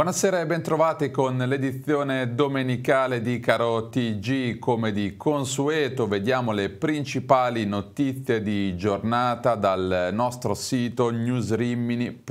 Buonasera e bentrovati con l'edizione domenicale di Caro TG. Come di consueto vediamo le principali notizie di giornata dal nostro sito newsrimini.it.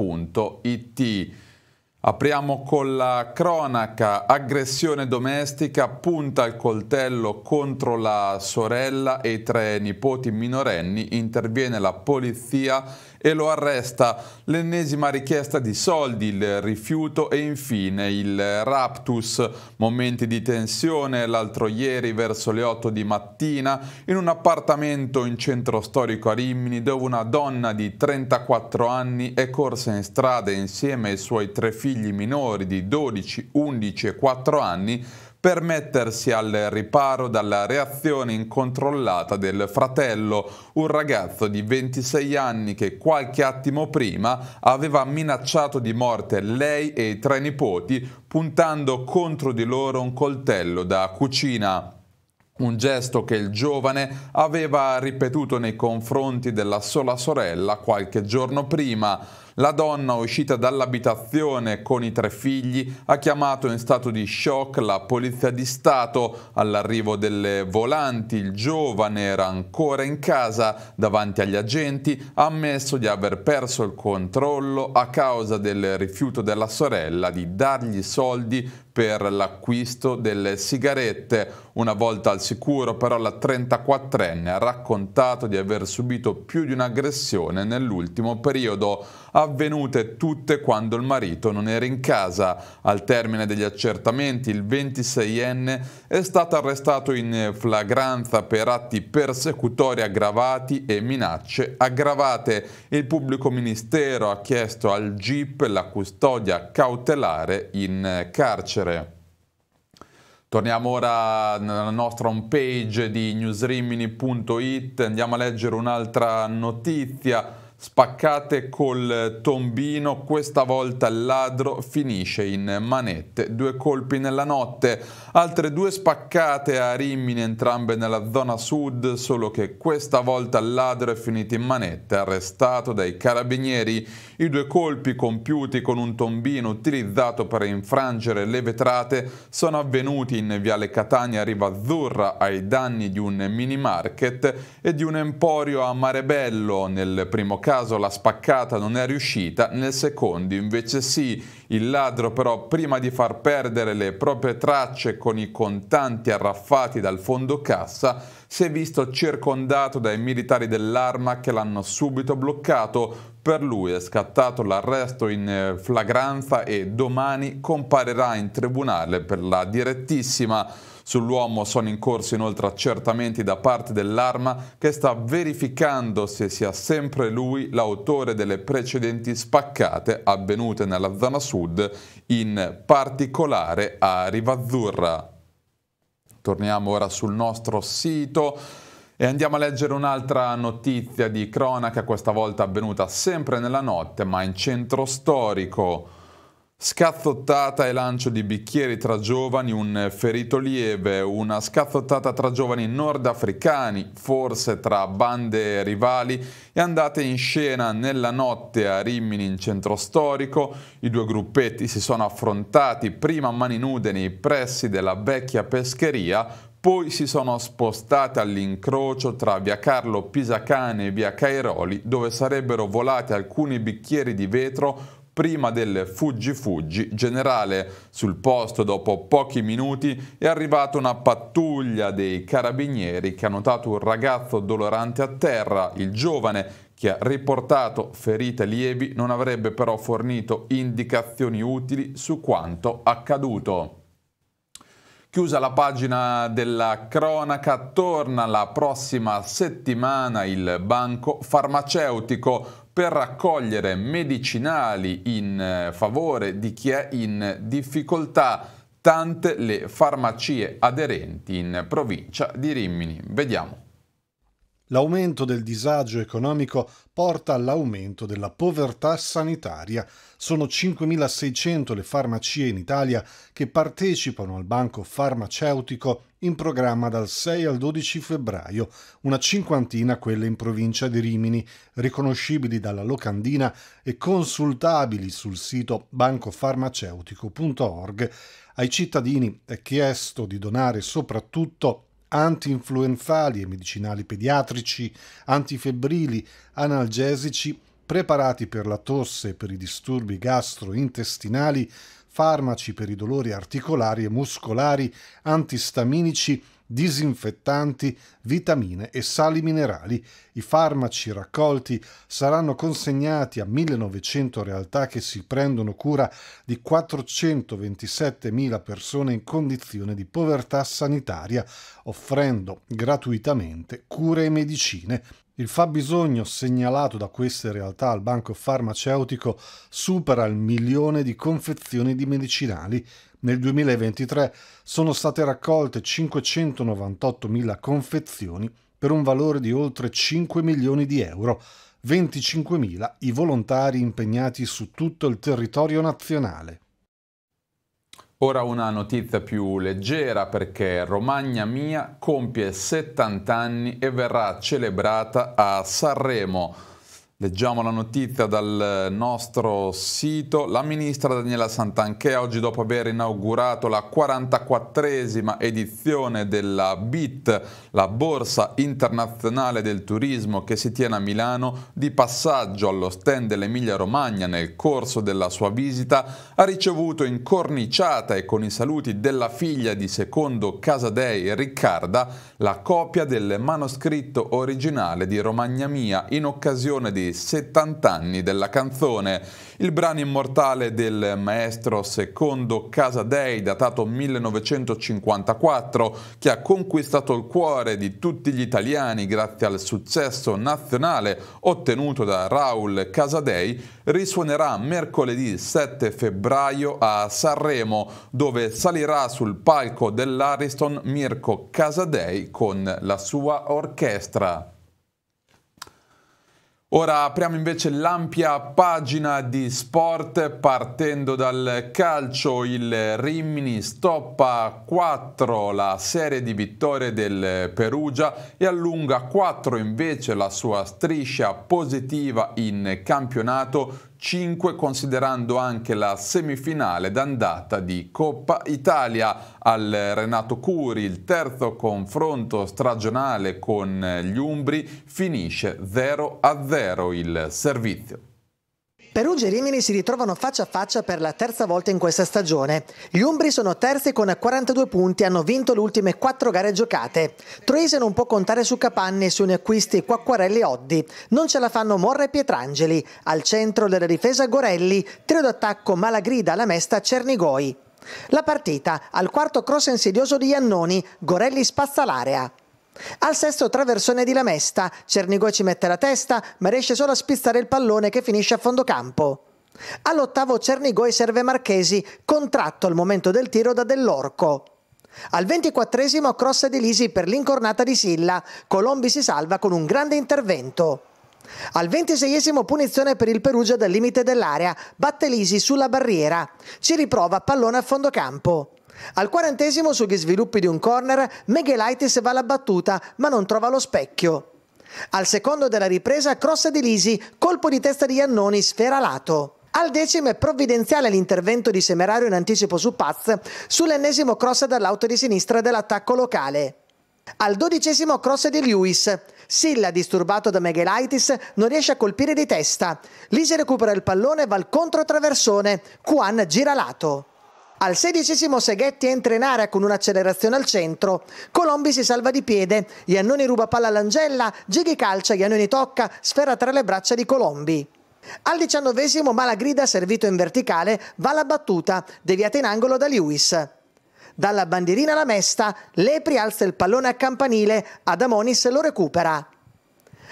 Apriamo con la cronaca. Aggressione domestica, punta il coltello contro la sorella e i tre nipoti minorenni. Interviene la polizia e lo arresta. L'ennesima richiesta di soldi, il rifiuto e infine il raptus. Momenti di tensione l'altro ieri verso le 8 di mattina in un appartamento in centro storico a Rimini dove una donna di 34 anni è corsa in strada insieme ai suoi tre figli minori di 12, 11 e 4 anni per mettersi al riparo dalla reazione incontrollata del fratello, un ragazzo di 26 anni che qualche attimo prima aveva minacciato di morte lei e i tre nipoti puntando contro di loro un coltello da cucina. Un gesto che il giovane aveva ripetuto nei confronti della sola sorella qualche giorno prima. La donna, uscita dall'abitazione con i tre figli, ha chiamato in stato di shock la polizia di Stato. All'arrivo delle volanti, il giovane era ancora in casa. Davanti agli agenti ha ammesso di aver perso il controllo a causa del rifiuto della sorella di dargli soldi per l'acquisto delle sigarette. Una volta al sicuro però la 34enne ha raccontato di aver subito più di un'aggressione nell'ultimo periodo avvenute tutte quando il marito non era in casa. Al termine degli accertamenti il 26enne è stato arrestato in flagranza per atti persecutori aggravati e minacce aggravate. Il pubblico ministero ha chiesto al GIP la custodia cautelare in carcere. Torniamo ora nella nostra homepage di newsrimini.it, andiamo a leggere un'altra notizia. Spaccate col tombino, questa volta il ladro finisce in manette, due colpi nella notte, altre due spaccate a Rimini, entrambe nella zona sud, solo che questa volta il ladro è finito in manette, arrestato dai carabinieri, i due colpi compiuti con un tombino utilizzato per infrangere le vetrate sono avvenuti in Viale Catania Riva Azzurra ai danni di un mini market e di un emporio a Marebello nel primo caso caso la spaccata non è riuscita, nel secondo invece sì. Il ladro però prima di far perdere le proprie tracce con i contanti arraffati dal fondo cassa si è visto circondato dai militari dell'arma che l'hanno subito bloccato. Per lui è scattato l'arresto in eh, flagranza e domani comparirà in tribunale per la direttissima. Sull'uomo sono in corso inoltre accertamenti da parte dell'arma che sta verificando se sia sempre lui l'autore delle precedenti spaccate avvenute nella zona sud, in particolare a Rivazzurra. Torniamo ora sul nostro sito e andiamo a leggere un'altra notizia di cronaca, questa volta avvenuta sempre nella notte, ma in centro storico. Scazzottata e lancio di bicchieri tra giovani, un ferito lieve, una scazzottata tra giovani nordafricani, forse tra bande rivali, è andata in scena nella notte a Rimini in centro storico. I due gruppetti si sono affrontati prima a mani nude nei pressi della vecchia pescheria, poi si sono spostati all'incrocio tra via Carlo Pisacane e via Cairoli, dove sarebbero volati alcuni bicchieri di vetro prima del fuggi fuggi, generale sul posto dopo pochi minuti è arrivata una pattuglia dei carabinieri che ha notato un ragazzo dolorante a terra, il giovane che ha riportato ferite lievi non avrebbe però fornito indicazioni utili su quanto accaduto. Chiusa la pagina della cronaca, torna la prossima settimana il banco farmaceutico per raccogliere medicinali in eh, favore di chi è in difficoltà tante le farmacie aderenti in provincia di Rimini. Vediamo l'aumento del disagio economico porta all'aumento della povertà sanitaria. Sono 5.600 le farmacie in Italia che partecipano al banco farmaceutico in programma dal 6 al 12 febbraio, una cinquantina quelle in provincia di Rimini, riconoscibili dalla locandina e consultabili sul sito bancofarmaceutico.org. Ai cittadini è chiesto di donare soprattutto anti-influenzali e medicinali pediatrici, antifebbrili, analgesici, preparati per la tosse e per i disturbi gastrointestinali, farmaci per i dolori articolari e muscolari, antistaminici, disinfettanti, vitamine e sali minerali. I farmaci raccolti saranno consegnati a 1900 realtà che si prendono cura di 427.000 persone in condizione di povertà sanitaria, offrendo gratuitamente cure e medicine. Il fabbisogno segnalato da queste realtà al banco farmaceutico supera il milione di confezioni di medicinali nel 2023 sono state raccolte 598.000 confezioni per un valore di oltre 5 milioni di euro, 25.000 i volontari impegnati su tutto il territorio nazionale. Ora una notizia più leggera perché Romagna Mia compie 70 anni e verrà celebrata a Sanremo. Leggiamo la notizia dal eh, nostro sito. La ministra Daniela Santanchè, oggi dopo aver inaugurato la 44esima edizione della BIT, la Borsa Internazionale del Turismo che si tiene a Milano, di passaggio allo stand dell'Emilia Romagna nel corso della sua visita, ha ricevuto incorniciata e con i saluti della figlia di secondo Casadei, Riccarda, la copia del manoscritto originale di Romagna Mia in occasione di 70 anni della canzone. Il brano immortale del maestro secondo Casadei, datato 1954, che ha conquistato il cuore di tutti gli italiani grazie al successo nazionale ottenuto da Raul Casadei, risuonerà mercoledì 7 febbraio a Sanremo, dove salirà sul palco dell'Ariston Mirko Casadei con la sua orchestra. Ora apriamo invece l'ampia pagina di sport partendo dal calcio. Il Rimini stoppa 4 la serie di vittorie del Perugia e allunga 4 invece la sua striscia positiva in campionato 5 considerando anche la semifinale d'andata di Coppa Italia al Renato Curi il terzo confronto stagionale con gli Umbri finisce 0 a 0 il servizio Perugia e Rimini si ritrovano faccia a faccia per la terza volta in questa stagione. Gli Umbri sono terzi con 42 punti e hanno vinto le ultime quattro gare giocate. Troise non può contare su Capanni e su acquisti Quacquarelli e Oddi. Non ce la fanno Morra e Pietrangeli. Al centro della difesa Gorelli, trio d'attacco Malagrida alla mesta Cernigoi. La partita al quarto cross insidioso di Iannoni, Gorelli spazza l'area. Al sesto traversone di Lamesta, Cernigò ci mette la testa, ma riesce solo a spizzare il pallone che finisce a fondo campo. All'ottavo Cernigoi serve Marchesi, contratto al momento del tiro da Dell'Orco. Al ventiquattresimo cross di Lisi per l'incornata di Silla, Colombi si salva con un grande intervento. Al ventiseiesimo punizione per il Perugia dal limite dell'area, batte Lisi sulla barriera, ci riprova pallone a fondo campo. Al quarantesimo sugli sviluppi di un corner, Meghelaitis va alla battuta ma non trova lo specchio. Al secondo della ripresa cross di Lisi, colpo di testa di Iannoni, sfera lato. Al decimo è provvidenziale l'intervento di Semerario in anticipo su Paz sull'ennesimo cross dall'auto di sinistra dell'attacco locale. Al dodicesimo cross di Lewis. Silla, disturbato da Meghelaitis, non riesce a colpire di testa. Lisi recupera il pallone e va al controtraversone. Juan gira lato. Al sedicesimo Seghetti entra in area con un'accelerazione al centro. Colombi si salva di piede, Iannoni ruba palla all'Angella, Gighi calcia, Iannoni tocca, sfera tra le braccia di Colombi. Al diciannovesimo Malagrida, servito in verticale, va alla battuta, deviata in angolo da Lewis. Dalla bandierina alla mesta, Lepri alza il pallone a campanile, Adamonis lo recupera.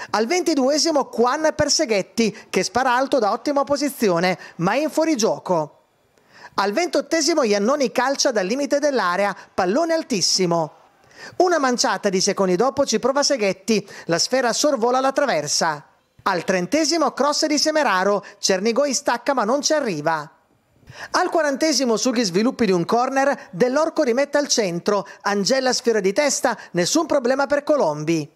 Al ventiduesimo Quan per Seghetti, che spara alto da ottima posizione, ma è in fuorigioco. Al ventottesimo Iannoni calcia dal limite dell'area, pallone altissimo. Una manciata di secondi dopo ci prova Seghetti, la sfera sorvola la traversa. Al trentesimo cross di Semeraro, Cernigoi stacca ma non ci arriva. Al quarantesimo sugli sviluppi di un corner, Dell'Orco rimette al centro, Angella sfiora di testa, nessun problema per Colombi.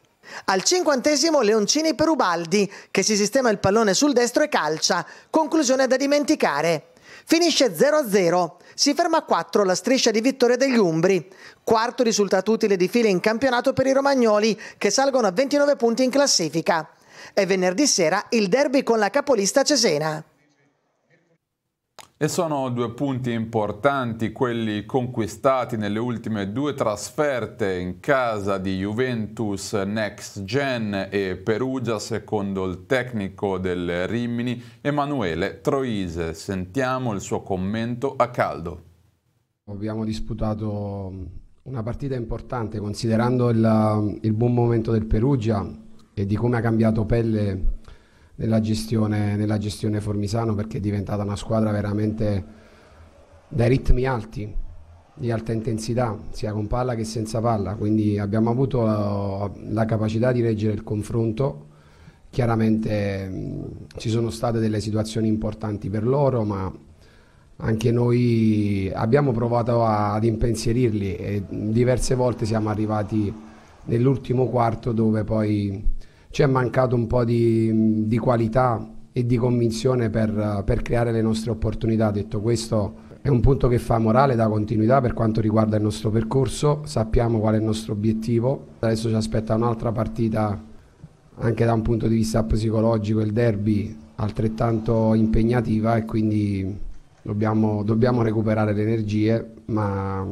Al cinquantesimo Leoncini per Ubaldi, che si sistema il pallone sul destro e calcia, conclusione da dimenticare. Finisce 0-0, si ferma a 4 la striscia di vittoria degli Umbri, quarto risultato utile di fila in campionato per i romagnoli che salgono a 29 punti in classifica. È venerdì sera il derby con la capolista Cesena. E sono due punti importanti quelli conquistati nelle ultime due trasferte in casa di Juventus Next Gen e Perugia secondo il tecnico del Rimini Emanuele Troise. Sentiamo il suo commento a caldo. Abbiamo disputato una partita importante considerando il, il buon momento del Perugia e di come ha cambiato pelle nella gestione, nella gestione Formisano perché è diventata una squadra veramente dai ritmi alti, di alta intensità, sia con palla che senza palla, quindi abbiamo avuto la, la capacità di reggere il confronto, chiaramente mh, ci sono state delle situazioni importanti per loro, ma anche noi abbiamo provato a, ad impensierirli e diverse volte siamo arrivati nell'ultimo quarto dove poi ci è mancato un po' di, di qualità e di convinzione per, per, creare le nostre opportunità. Detto questo, è un punto che fa morale, da continuità per quanto riguarda il nostro percorso, sappiamo qual è il nostro obiettivo. Adesso ci aspetta un'altra partita anche da un punto di vista psicologico, il derby altrettanto impegnativa e quindi dobbiamo, dobbiamo recuperare le energie, ma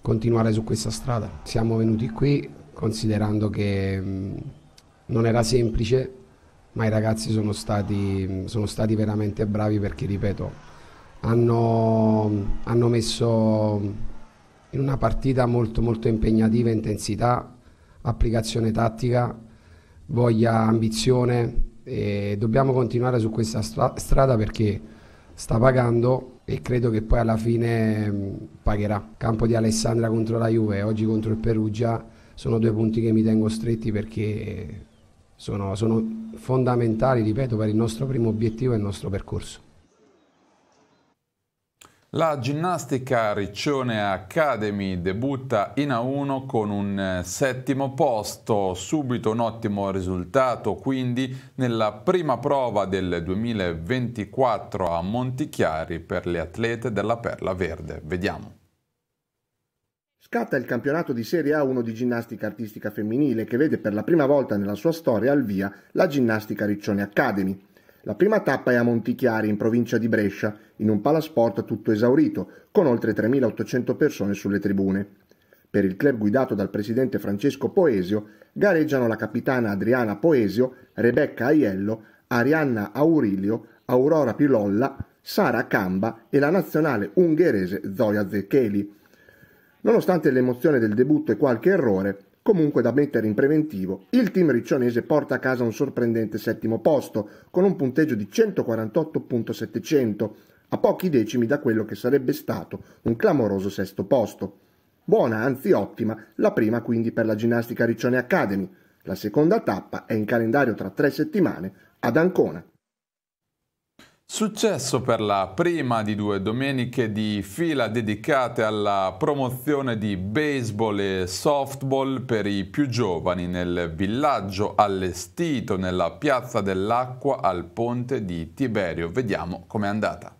continuare su questa strada. Siamo venuti qui considerando che non era semplice, ma i ragazzi sono stati, sono stati veramente bravi perché, ripeto, hanno, hanno, messo in una partita molto, molto impegnativa intensità, applicazione tattica, voglia, ambizione e dobbiamo continuare su questa strada perché sta pagando e credo che poi alla fine mm, pagherà. Campo di Alessandra contro la Juve, oggi contro il Perugia, sono due punti che mi tengo stretti perché sono, sono fondamentali, ripeto, per il nostro primo obiettivo e il nostro percorso. La ginnastica Riccione Academy debutta in A1 con un eh, settimo posto, subito un ottimo risultato quindi nella prima prova del 2024 a Montichiari per le atlete della Perla Verde. Vediamo scatta il campionato di Serie A1 di ginnastica artistica femminile che vede per la prima volta nella sua storia al via la ginnastica Riccione Academy. La prima tappa è a Montichiari, in provincia di Brescia, in un palasport tutto esaurito, con oltre 3.800 persone sulle tribune. Per il club guidato dal presidente Francesco Poesio gareggiano la capitana Adriana Poesio, Rebecca Aiello, Arianna Aurilio, Aurora Pilolla, Sara Camba e la nazionale ungherese Zoya Zecheli, Nonostante l'emozione del debutto e qualche errore, comunque da mettere in preventivo, il team riccionese porta a casa un sorprendente settimo posto, con un punteggio di 148.700, a pochi decimi da quello che sarebbe stato un clamoroso sesto posto. Buona, anzi ottima, la prima quindi per la ginnastica Riccione Academy. La seconda tappa è in calendario tra tre settimane ad Ancona. Successo per la prima di due domeniche di fila dedicate alla promozione di baseball e softball per i più giovani nel villaggio allestito nella piazza dell'acqua al ponte di Tiberio. Vediamo com'è andata.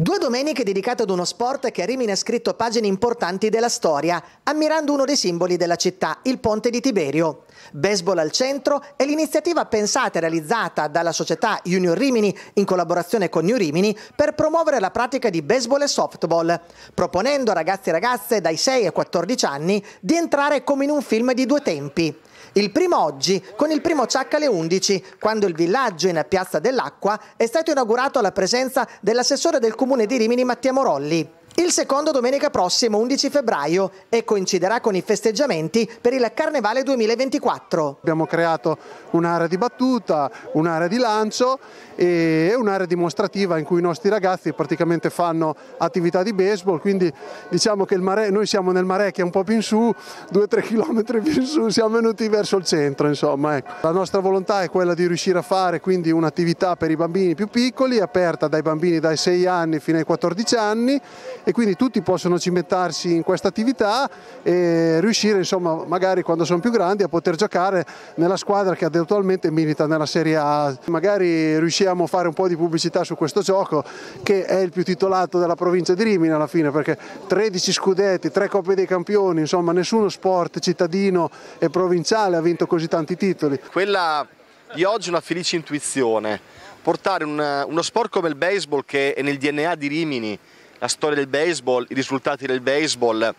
Due domeniche dedicate ad uno sport che a Rimini ha scritto pagine importanti della storia, ammirando uno dei simboli della città, il Ponte di Tiberio. Baseball al centro è l'iniziativa pensata e realizzata dalla società Junior Rimini in collaborazione con New Rimini per promuovere la pratica di baseball e softball, proponendo a ragazzi e ragazze dai 6 ai 14 anni di entrare come in un film di due tempi. Il primo oggi, con il primo ciacca alle 11, quando il villaggio in Piazza dell'Acqua è stato inaugurato alla presenza dell'assessore del comune di Rimini Mattia Morolli. Il secondo domenica prossimo, 11 febbraio, e coinciderà con i festeggiamenti per il Carnevale 2024. Abbiamo creato un'area di battuta, un'area di lancio e un'area dimostrativa in cui i nostri ragazzi praticamente fanno attività di baseball, quindi diciamo che mare, noi siamo nel mare che è un po' più in su, 2-3 km più in su, siamo venuti verso il centro. Insomma, ecco. La nostra volontà è quella di riuscire a fare quindi un'attività per i bambini più piccoli, aperta dai bambini dai 6 anni fino ai 14 anni e quindi tutti possono cimentarsi in questa attività e riuscire insomma magari quando sono più grandi a poter giocare nella squadra che attualmente milita nella Serie A. Magari riusciamo a fare un po' di pubblicità su questo gioco che è il più titolato della provincia di Rimini alla fine perché 13 scudetti, 3 coppe dei campioni, insomma nessuno sport cittadino e provinciale ha vinto così tanti titoli. Quella di oggi è una felice intuizione, portare un, uno sport come il baseball che è nel DNA di Rimini la storia del baseball, i risultati del baseball,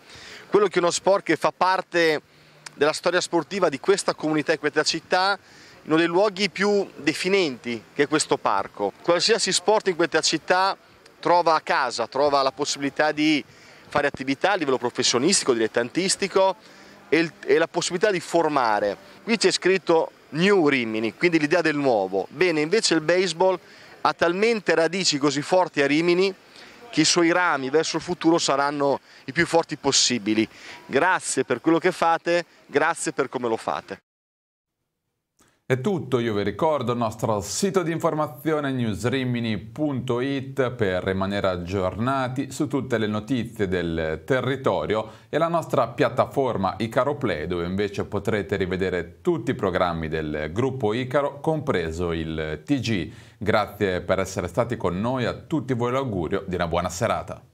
quello che è uno sport che fa parte della storia sportiva di questa comunità e questa città, uno dei luoghi più definenti che è questo parco. Qualsiasi sport in questa città trova a casa, trova la possibilità di fare attività a livello professionistico, dilettantistico e, il, e la possibilità di formare. Qui c'è scritto New Rimini, quindi l'idea del nuovo. Bene, invece il baseball ha talmente radici così forti a Rimini che i suoi rami verso il futuro saranno i più forti possibili. Grazie per quello che fate, grazie per come lo fate. È tutto, io vi ricordo il nostro sito di informazione newsrimini.it per rimanere aggiornati su tutte le notizie del territorio e la nostra piattaforma Icaro Play dove invece potrete rivedere tutti i programmi del gruppo Icaro, compreso il TG. Grazie per essere stati con noi, a tutti voi l'augurio di una buona serata.